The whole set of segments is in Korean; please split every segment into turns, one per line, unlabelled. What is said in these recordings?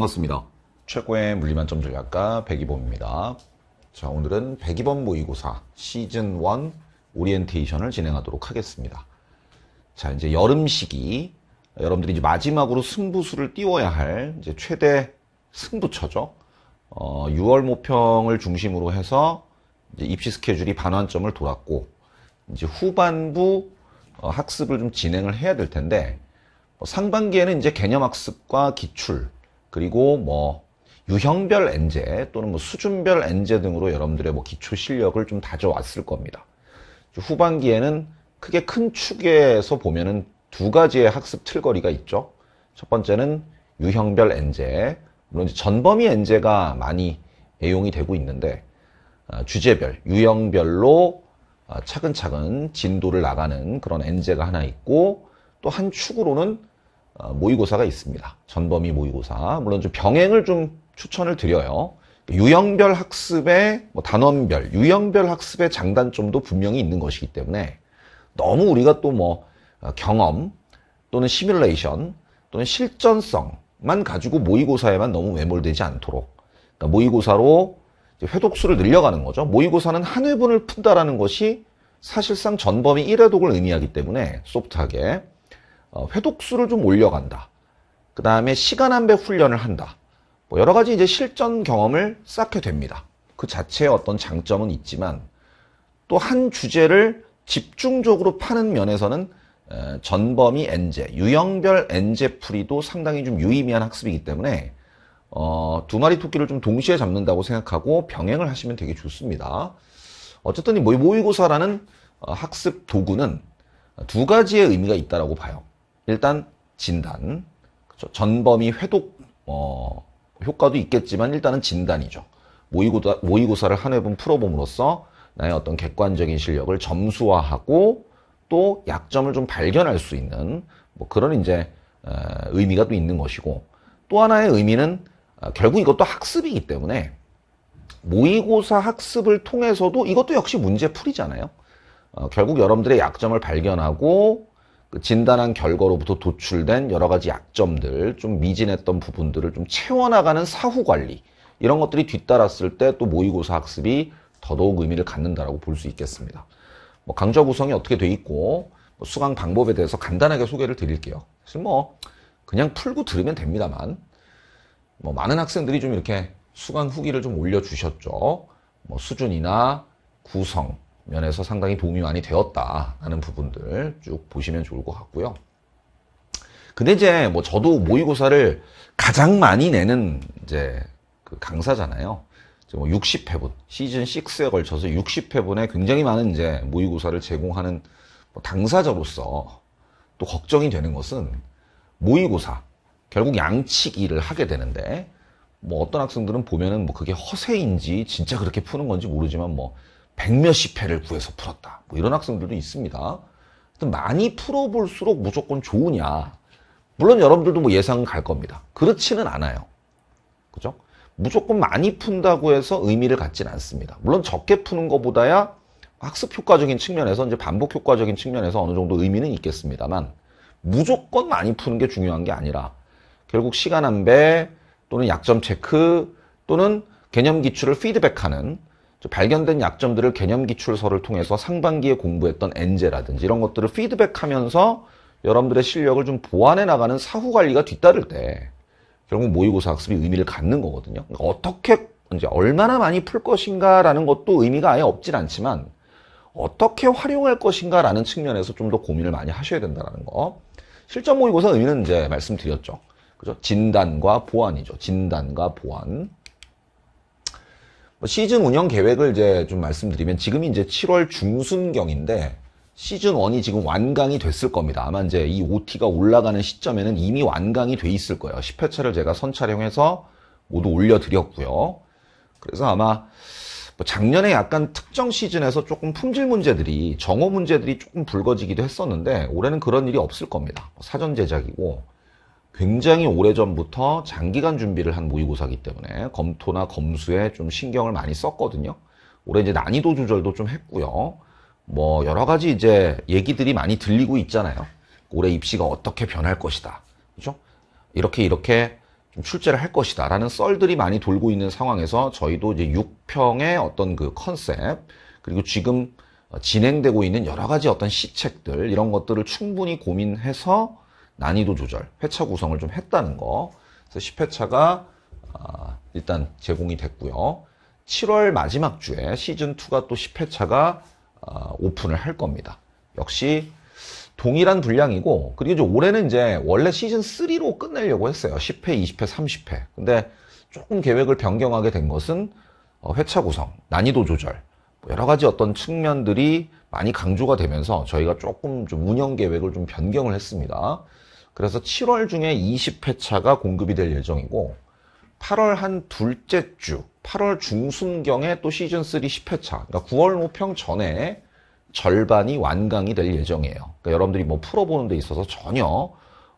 반갑습니다. 최고의 물리만점 전략가 백이범입니다. 자, 오늘은 백이범 모의고사 시즌 1 오리엔테이션을 진행하도록 하겠습니다. 자, 이제 여름 시기 여러분들이 이제 마지막으로 승부수를 띄워야 할 이제 최대 승부처죠. 어, 6월 모평을 중심으로 해서 입시 스케줄이 반환점을 돌았고 이제 후반부 어, 학습을 좀 진행을 해야 될 텐데 뭐 상반기에는 이제 개념 학습과 기출 그리고 뭐 유형별 엔제 또는 뭐 수준별 엔제 등으로 여러분들의 뭐 기초 실력을 좀 다져왔을 겁니다. 후반기에는 크게 큰 축에서 보면은 두 가지의 학습 틀거리가 있죠. 첫 번째는 유형별 엔제, 물론 전범위 엔제가 많이 애용이 되고 있는데 아, 주제별, 유형별로 아, 차근차근 진도를 나가는 그런 엔제가 하나 있고 또 한 축으로는 어, 모의고사가 있습니다. 전범위 모의고사. 물론 좀 병행을 좀 추천을 드려요. 유형별 학습의 뭐 단원별, 유형별 학습의 장단점도 분명히 있는 것이기 때문에 너무 우리가 또뭐 어, 경험 또는 시뮬레이션 또는 실전성만 가지고 모의고사에만 너무 매몰되지 않도록 그러니까 모의고사로 회독수를 늘려가는 거죠. 모의고사는 한 회분을 푼다라는 것이 사실상 전범위 1회독을 의미하기 때문에 소프트하게 어, 회독수를 좀 올려간다. 그 다음에 시간 한 배 훈련을 한다. 뭐 여러 가지 이제 실전 경험을 쌓게 됩니다. 그 자체의 어떤 장점은 있지만 또 한 주제를 집중적으로 파는 면에서는 전범위 엔제, 유형별 엔제풀이도 상당히 좀 유의미한 학습이기 때문에 어, 두 마리 토끼를 좀 동시에 잡는다고 생각하고 병행을 하시면 되게 좋습니다. 어쨌든 이 모의고사라는 어, 학습 도구는 두 가지의 의미가 있다라고 봐요. 일단 진단, 그렇죠? 전범위 회독 어, 효과도 있겠지만 일단은 진단이죠. 모의고사, 모의고사를 한 회분 풀어봄으로써 나의 어떤 객관적인 실력을 점수화하고 또 약점을 좀 발견할 수 있는 뭐 그런 이제 어, 의미가 또 있는 것이고 또 하나의 의미는 어, 결국 이것도 학습이기 때문에 모의고사 학습을 통해서도 이것도 역시 문제풀이잖아요. 어, 결국 여러분들의 약점을 발견하고 그 진단한 결과로부터 도출된 여러 가지 약점들, 좀 미진했던 부분들을 좀 채워나가는 사후 관리 이런 것들이 뒤따랐을 때 또 모의고사 학습이 더더욱 의미를 갖는다라고 볼 수 있겠습니다. 뭐 강좌 구성이 어떻게 돼 있고 뭐 수강 방법에 대해서 간단하게 소개를 드릴게요. 사실 뭐 그냥 풀고 들으면 됩니다만 뭐 많은 학생들이 좀 이렇게 수강 후기를 좀 올려주셨죠. 뭐 수준이나 구성, 면에서 상당히 도움이 많이 되었다라는 부분들 쭉 보시면 좋을 것 같고요. 근데 이제 뭐 저도 모의고사를 가장 많이 내는 이제 그 강사잖아요. 뭐 60회분 시즌 6에 걸쳐서 60회분에 굉장히 많은 이제 모의고사를 제공하는 뭐 당사자로서 또 걱정이 되는 것은 모의고사 결국 양치기를 하게 되는데 뭐 어떤 학생들은 보면은 뭐 그게 허세인지 진짜 그렇게 푸는 건지 모르지만 뭐 백몇십 회를 구해서 풀었다. 뭐 이런 학생들도 있습니다. 많이 풀어볼수록 무조건 좋으냐. 물론 여러분들도 뭐 예상은 갈 겁니다. 그렇지는 않아요. 그죠? 무조건 많이 푼다고 해서 의미를 갖진 않습니다. 물론 적게 푸는 것보다야 학습 효과적인 측면에서 이제 반복 효과적인 측면에서 어느 정도 의미는 있겠습니다만 무조건 많이 푸는 게 중요한 게 아니라 결국 시간 안배 또는 약점 체크 또는 개념 기출을 피드백하는 발견된 약점들을 개념 기출서를 통해서 상반기에 공부했던 엔제라든지 이런 것들을 피드백하면서 여러분들의 실력을 좀 보완해 나가는 사후 관리가 뒤따를 때 결국 모의고사 학습이 의미를 갖는 거거든요. 그러니까 어떻게 이제 얼마나 많이 풀 것인가라는 것도 의미가 아예 없진 않지만 어떻게 활용할 것인가라는 측면에서 좀 더 고민을 많이 하셔야 된다는 거. 실전 모의고사 의미는 이제 말씀드렸죠. 그죠? 진단과 보완이죠. 진단과 보완. 뭐 시즌 운영 계획을 이제 좀 말씀드리면 지금이 제 7월 중순경인데 시즌 1이 지금 완강이 됐을 겁니다. 아마 이제 이 OT가 올라가는 시점에는 이미 완강이 돼 있을 거예요. 10회차를 제가 선촬영해서 모두 올려드렸고요. 그래서 아마 뭐 작년에 약간 특정 시즌에서 조금 품질 문제들이 정오 문제들이 조금 불거지기도 했었는데 올해는 그런 일이 없을 겁니다. 뭐 사전 제작이고 굉장히 오래전부터 장기간 준비를 한 모의고사기 때문에 검토나 검수에 좀 신경을 많이 썼거든요. 올해 이제 난이도 조절도 좀 했고요. 뭐 여러 가지 이제 얘기들이 많이 들리고 있잖아요. 올해 입시가 어떻게 변할 것이다. 그죠 이렇게 이렇게 좀 출제를 할 것이다. 라는 썰들이 많이 돌고 있는 상황에서 저희도 이제 6평의 어떤 그 컨셉, 그리고 지금 어, 진행되고 있는 여러 가지 어떤 시책들, 이런 것들을 충분히 고민해서 난이도 조절, 회차 구성을 좀 했다는 거. 그래서 10회차가 아, 일단 제공이 됐고요. 7월 마지막 주에 시즌2가 또 10회차가 아, 오픈을 할 겁니다. 역시 동일한 분량이고 그리고 이제 올해는 이제 원래 시즌3로 끝내려고 했어요. 10회, 20회, 30회. 근데 조금 계획을 변경하게 된 것은 어, 회차 구성, 난이도 조절, 뭐 여러 가지 어떤 측면들이 많이 강조가 되면서 저희가 조금 좀 운영 계획을 좀 변경을 했습니다. 그래서 7월 중에 20회차가 공급이 될 예정이고 8월 한 둘째 주, 8월 중순경에 또 시즌3 10회차, 그러니까 9월 모평 전에 절반이 완강이 될 예정이에요. 그러니까 여러분들이 뭐 풀어보는 데 있어서 전혀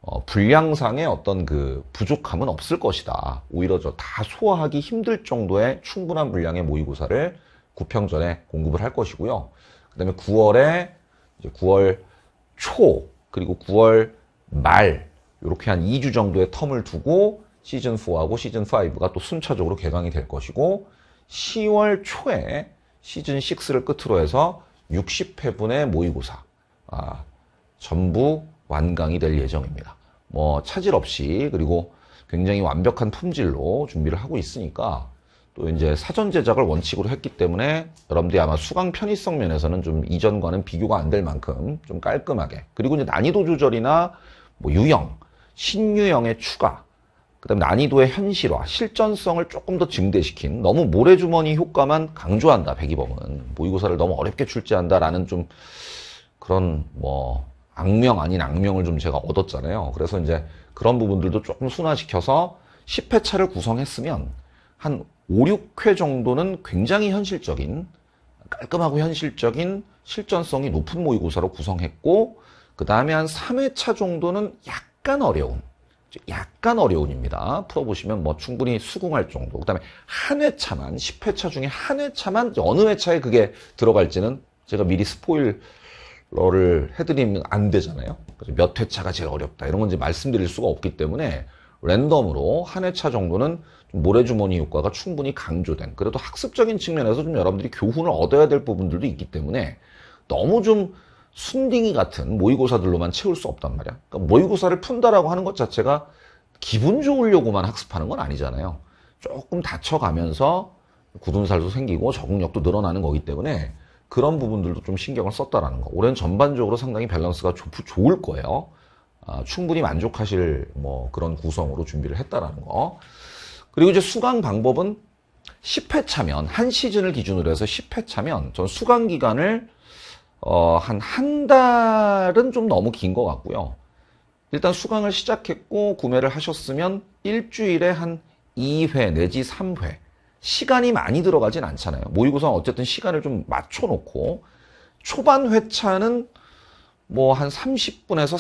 어, 분량상의 어떤 그 부족함은 없을 것이다. 오히려 저 다 소화하기 힘들 정도의 충분한 분량의 모의고사를 9평 전에 공급을 할 것이고요. 그 다음에 9월에, 이제 9월 초, 그리고 9월 말 이렇게 한 2주 정도의 텀을 두고 시즌4하고 시즌5가 또 순차적으로 개강이 될 것이고 10월 초에 시즌6를 끝으로 해서 60회분의 모의고사 아, 전부 완강이 될 예정입니다. 뭐 차질 없이 그리고 굉장히 완벽한 품질로 준비를 하고 있으니까 또 이제 사전 제작을 원칙으로 했기 때문에 여러분들이 아마 수강 편의성 면에서는 좀 이전과는 비교가 안 될 만큼 좀 깔끔하게 그리고 이제 난이도 조절이나 뭐 유형, 신유형의 추가, 그 다음 난이도의 현실화, 실전성을 조금 더 증대시킨 너무 모래주머니 효과만 강조한다. 백이범은 모의고사를 뭐 너무 어렵게 출제한다라는 좀 그런 뭐 악명 아닌 악명을 좀 제가 얻었잖아요. 그래서 이제 그런 부분들도 조금 순화시켜서 10회차를 구성했으면 한 5, 6회 정도는 굉장히 현실적인 깔끔하고 현실적인 실전성이 높은 모의고사로 구성했고 그 다음에 한 3회차 정도는 약간 어려운 약간 어려운입니다. 풀어보시면 뭐 충분히 수긍할 정도. 그 다음에 한 회차만, 10회차 중에 한 회차만 어느 회차에 그게 들어갈지는 제가 미리 스포일러를 해드리면 안 되잖아요. 그래서 몇 회차가 제일 어렵다. 이런 건이 말씀드릴 수가 없기 때문에 랜덤으로 한 회차 정도는 모래주머니 효과가 충분히 강조된 그래도 학습적인 측면에서 좀 여러분들이 교훈을 얻어야 될 부분들도 있기 때문에 너무 좀 순딩이 같은 모의고사들로만 채울 수 없단 말이야. 그러니까 모의고사를 푼다라고 하는 것 자체가 기분 좋으려고만 학습하는 건 아니잖아요. 조금 다쳐가면서 굳은 살도 생기고 적응력도 늘어나는 거기 때문에 그런 부분들도 좀 신경을 썼다라는 거. 올해는 전반적으로 상당히 밸런스가 좋, 을 거예요. 아, 충분히 만족하실 뭐 그런 구성으로 준비를 했다라는 거. 그리고 이제 수강 방법은 10회 차면 한 시즌을 기준으로 해서 10회 차면 전 수강 기간을 어, 한, 한 달은 좀 너무 긴 것 같고요. 일단 수강을 시작했고 구매를 하셨으면 일주일에 한 2회 내지 3회. 시간이 많이 들어가진 않잖아요. 모의고사 어쨌든 시간을 좀 맞춰놓고 초반 회차는 뭐 한 30분에서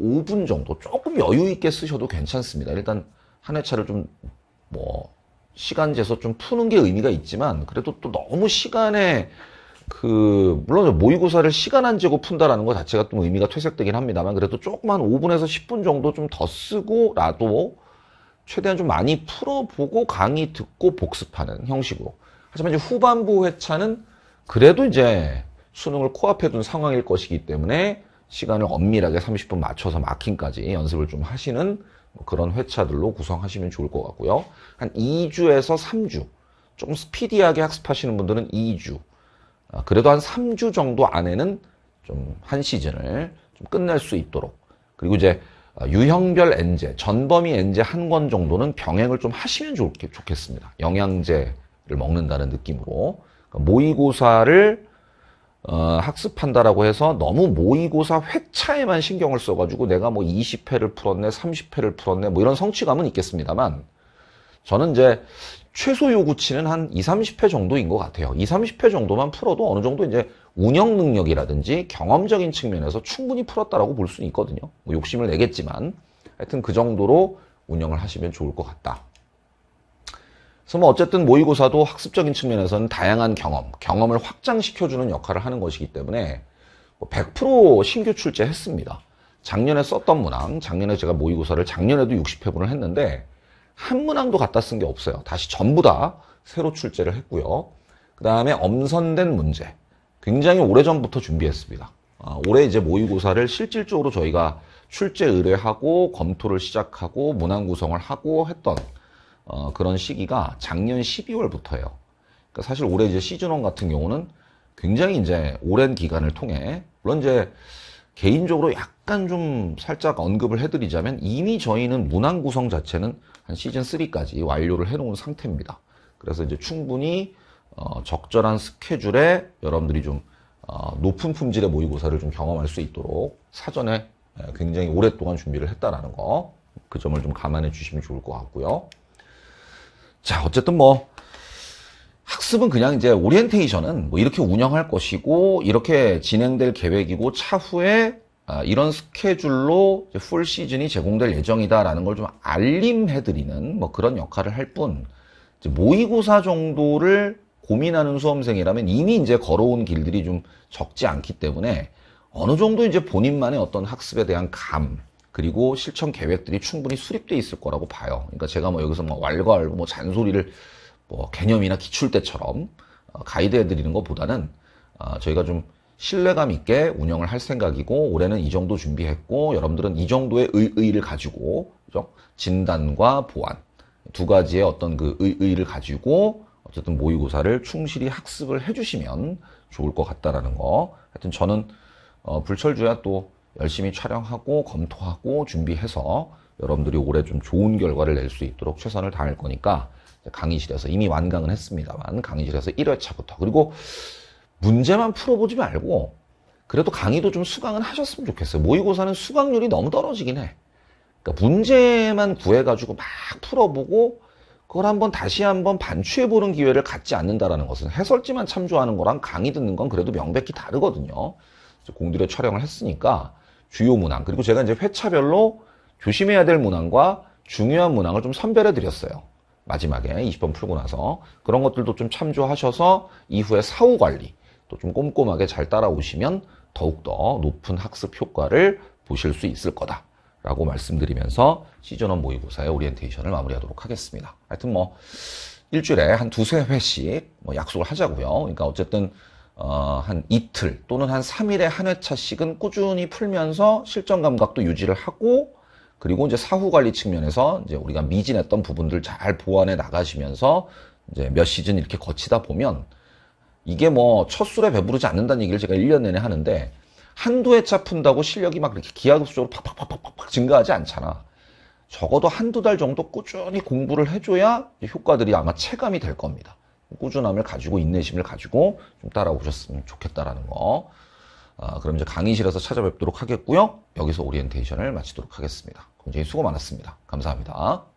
35분 정도 조금 여유 있게 쓰셔도 괜찮습니다. 일단 한 회차를 좀 뭐 시간 재서 좀 푸는 게 의미가 있지만 그래도 또 너무 시간에 그 물론 모의고사를 시간 안제고 푼다라는 것 자체가 좀 의미가 퇴색되긴 합니다만 그래도 조금 만 5분에서 10분 정도 좀 더 쓰고라도 최대한 좀 많이 풀어보고 강의 듣고 복습하는 형식으로 하지만 이제 후반부 회차는 그래도 이제 수능을 코앞에 둔 상황일 것이기 때문에 시간을 엄밀하게 30분 맞춰서 마킹까지 연습을 좀 하시는 그런 회차들로 구성하시면 좋을 것 같고요. 한 2주에서 3주, 조금 스피디하게 학습하시는 분들은 2주, 아, 그래도 한 3주 정도 안에는 좀 한 시즌을 좀 끝낼 수 있도록 그리고 이제 아, 유형별 엔제, 전범위 엔제 한 권 정도는 병행을 좀 하시면 좋겠, 좋겠습니다. 영양제를 먹는다는 느낌으로 그러니까 모의고사를 어, 학습한다라고 해서 너무 모의고사 회차에만 신경을 써가지고 내가 뭐 20회를 풀었네, 30회를 풀었네, 뭐 이런 성취감은 있겠습니다만 저는 이제 최소 요구치는 한 2, 0 30회 정도인 것 같아요. 2, 0 30회 정도만 풀어도 어느 정도 이제 운영 능력이라든지 경험적인 측면에서 충분히 풀었다라고 볼 수는 있거든요. 뭐 욕심을 내겠지만 하여튼 그 정도로 운영을 하시면 좋을 것 같다. 그래서 뭐 어쨌든 모의고사도 학습적인 측면에서는 다양한 경험, 경험을 확장시켜주는 역할을 하는 것이기 때문에 100% 뭐 신규 출제했습니다. 작년에 썼던 문항, 작년에 제가 모의고사를 작년에도 60회분을 했는데 한 문항도 갖다 쓴 게 없어요. 다시 전부 다 새로 출제를 했고요. 그 다음에 엄선된 문제. 굉장히 오래전부터 준비했습니다. 아, 올해 이제 모의고사를 실질적으로 저희가 출제 의뢰하고 검토를 시작하고 문항 구성을 하고 했던 어, 그런 시기가 작년 12월부터예요. 그러니까 사실 올해 이제 시즌원 같은 경우는 굉장히 이제 오랜 기간을 통해 물론 이제 개인적으로 약간 좀 살짝 언급을 해드리자면 이미 저희는 문항 구성 자체는 한 시즌 3까지 완료를 해놓은 상태입니다. 그래서 이제 충분히 어, 적절한 스케줄에 여러분들이 좀 어, 높은 품질의 모의고사를 좀 경험할 수 있도록 사전에 굉장히 오랫동안 준비를 했다라는 거 그 점을 좀 감안해 주시면 좋을 것 같고요. 자 어쨌든 뭐 학습은 그냥 이제 오리엔테이션은 뭐 이렇게 운영할 것이고 이렇게 진행될 계획이고 차후에 아, 이런 스케줄로 풀 시즌이 제공될 예정이다라는 걸 좀 알림해드리는 뭐 그런 역할을 할 뿐 모의고사 정도를 고민하는 수험생이라면 이미 이제 걸어온 길들이 좀 적지 않기 때문에 어느 정도 이제 본인만의 어떤 학습에 대한 감 그리고 실천 계획들이 충분히 수립돼 있을 거라고 봐요. 그러니까 제가 뭐 여기서 뭐 왈가왈부 뭐 잔소리를 뭐 개념이나 기출 때처럼 어, 가이드 해드리는 것보다는 어, 저희가 좀 신뢰감 있게 운영을 할 생각이고 올해는 이 정도 준비했고 여러분들은 이 정도의 의의를 가지고 그죠? 진단과 보완 두 가지의 어떤 그 의의를 가지고 어쨌든 모의고사를 충실히 학습을 해주시면 좋을 것 같다라는 거 하여튼 저는 어, 불철주야 또 열심히 촬영하고 검토하고 준비해서 여러분들이 올해 좀 좋은 결과를 낼 수 있도록 최선을 다할 거니까 강의실에서 이미 완강은 했습니다만 강의실에서 1회차부터 그리고 문제만 풀어보지 말고 그래도 강의도 좀 수강은 하셨으면 좋겠어요. 모의고사는 수강률이 너무 떨어지긴 해. 그러니까 문제만 구해가지고 막 풀어보고 그걸 한번 다시 한번 반추해보는 기회를 갖지 않는다라는 것은 해설지만 참조하는 거랑 강의 듣는 건 그래도 명백히 다르거든요. 공들여 촬영을 했으니까 주요 문항 그리고 제가 이제 회차별로 조심해야 될 문항과 중요한 문항을 좀 선별해 드렸어요. 마지막에 20번 풀고 나서 그런 것들도 좀 참조하셔서 이후에 사후 관리 또 좀 꼼꼼하게 잘 따라오시면 더욱더 높은 학습 효과를 보실 수 있을 거다. 라고 말씀드리면서 시즌원 모의고사의 오리엔테이션을 마무리하도록 하겠습니다. 하여튼 뭐 일주일에 한 두세 회씩 뭐 약속을 하자고요. 그러니까 어쨌든 어, 한 이틀 또는 한 3일에 한 회차씩은 꾸준히 풀면서 실전 감각도 유지를 하고 그리고 이제 사후 관리 측면에서 이제 우리가 미진했던 부분들 잘 보완해 나가시면서 이제 몇 시즌 이렇게 거치다 보면 이게 뭐첫 술에 배부르지 않는다는 얘기를 제가 1년 내내 하는데 한두 회차 푼다고 실력이 막 이렇게 기하급수적으로 팍팍팍팍팍 증가하지 않잖아. 적어도 한두 달 정도 꾸준히 공부를 해줘야 효과들이 아마 체감이 될 겁니다. 꾸준함을 가지고 인내심을 가지고 좀 따라오셨으면 좋겠다라는 거. 어, 그럼 이제 강의실에서 찾아뵙도록 하겠고요. 여기서 오리엔테이션을 마치도록 하겠습니다. 굉장히 수고 많았습니다. 감사합니다.